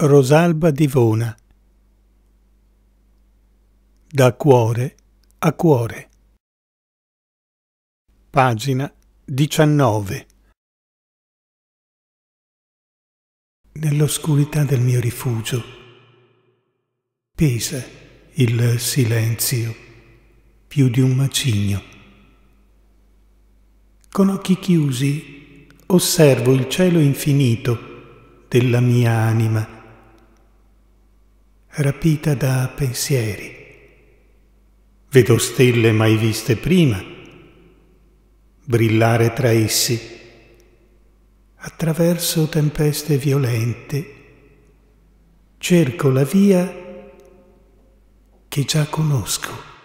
Rosalba Divona Da cuore a cuore Pagina 19 Nell'oscurità del mio rifugio pesa il silenzio più di un macigno. Con occhi chiusi osservo il cielo infinito della mia anima rapita da pensieri. Vedo stelle mai viste prima, brillare tra essi, attraverso tempeste violente, cerco la via che già conosco.